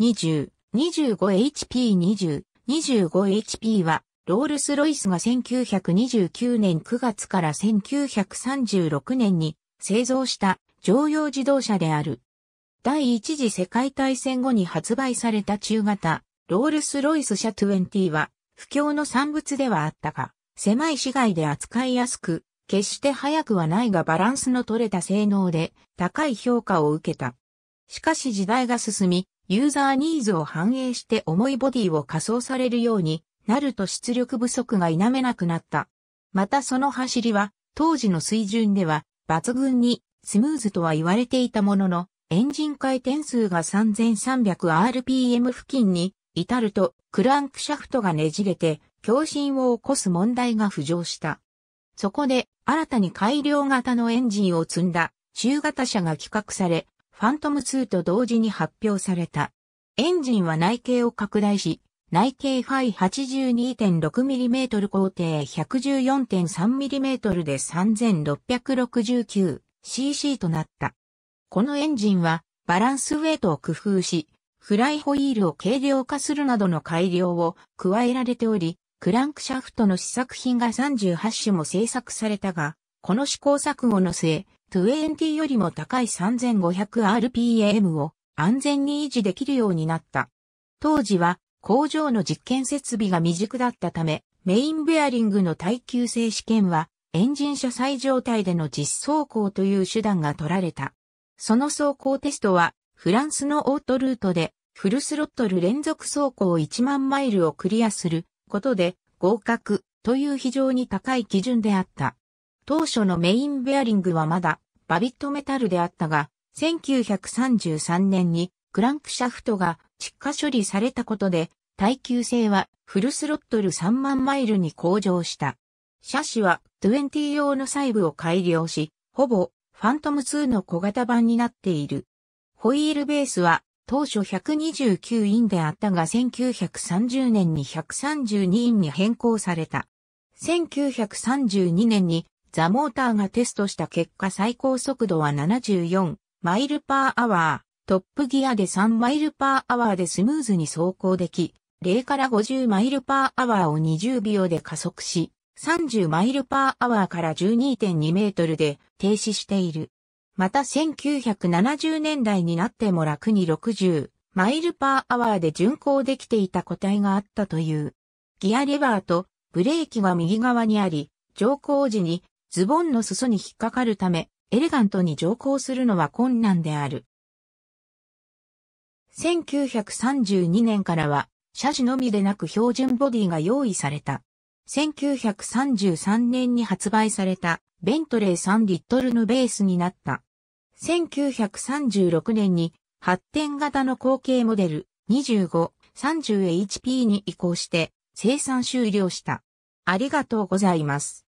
20、25HP20、25HP は、ロールス・ロイスが1929年9月から1936年に製造した乗用自動車である。第一次世界大戦後に発売された中型、ロールス・ロイス社20は、不況の産物ではあったが、狭い市街で扱いやすく、決して速くはないがバランスの取れた性能で高い評価を受けた。しかし時代が進み、ユーザーニーズを反映して重いボディを仮想されるようになると出力不足が否めなくなった。またその走りは当時の水準では抜群にスムーズとは言われていたもののエンジン回転数が 3300rpm 付近に至るとクランクシャフトがねじれて共振を起こす問題が浮上した。そこで新たに改良型のエンジンを積んだ中型車が企画されファントム2と同時に発表された。エンジンは内径を拡大し、内径ファイ 82.6mm 工程 114.3mm で 3669cc となった。このエンジンはバランスウェイトを工夫し、フライホイールを軽量化するなどの改良を加えられており、クランクシャフトの試作品が38種も製作されたが、この試行錯誤の末、20よりも高い 3500rpm を安全に維持できるようになった。当時は工場の実験設備が未熟だったため、メインベアリングの耐久性試験はエンジン車載状態での実走行という手段が取られた。その走行テストはフランスのオートルートでフルスロットル連続走行1万マイルをクリアすることで合格という非常に高い基準であった。当初のメインベアリングはまだバビットメタルであったが、1933年にクランクシャフトが窒化処理されたことで、耐久性はフルスロットル3万マイルに向上した。車種は20用の細部を改良し、ほぼファントム2の小型版になっている。ホイールベースは当初129インであったが1930年に132インに変更された。1932年にザモーターがテストした結果最高速度は74マイルパーアワー、トップギアで3マイルパーアワーでスムーズに走行でき、0から50マイルパーアワーを20秒で加速し、30マイルパーアワーから12.2メートルで停止している。また1970年代になっても楽に60マイルパーアワーで巡航できていた個体があったという。ギアレバーとブレーキは右側にあり、乗降時にズボンの裾に引っかかるため、エレガントに乗降するのは困難である。1932年からは、車種のみでなく標準ボディが用意された。1933年に発売されたベントレー3リットルのベースになった。1936年に発展型の後継モデル 25-30HP に移行して生産終了した。ありがとうございます。